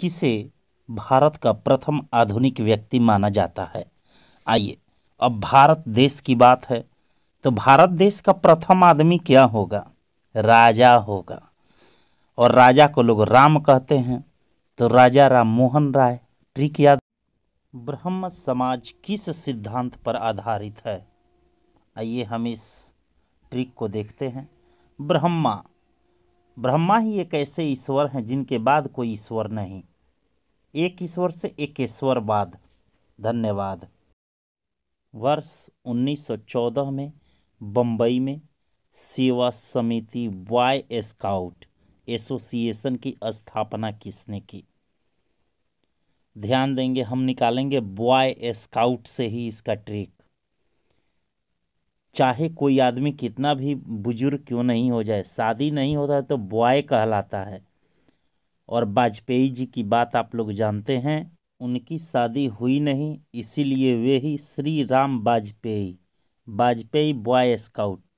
किसे भारत का प्रथम आधुनिक व्यक्ति माना जाता है आइए अब भारत देश की बात है तो भारत देश का प्रथम आदमी क्या होगा राजा होगा और राजा को लोग राम कहते हैं तो राजा राम मोहन राय ट्रिक याद ब्रह्म समाज किस सिद्धांत पर आधारित है आइए हम इस ट्रिक को देखते हैं ब्रह्मा ब्रह्मा ही एक ऐसे ईश्वर हैं जिनके बाद कोई ईश्वर नहीं एक ईश्वर से एक ईश्वर बाद धन्यवाद वर्ष 1914 में बम्बई में सेवा समिति वाई स्काउट एसोसिएशन की स्थापना किसने की ध्यान देंगे हम निकालेंगे बॉय स्काउट से ही इसका ट्रिक चाहे कोई आदमी कितना भी बुजुर्ग क्यों नहीं हो जाए शादी नहीं होता तो बॉय कहलाता है और वाजपेयी जी की बात आप लोग जानते हैं उनकी शादी हुई नहीं इसीलिए वे ही श्री राम वाजपेयी वाजपेयी बॉय स्काउट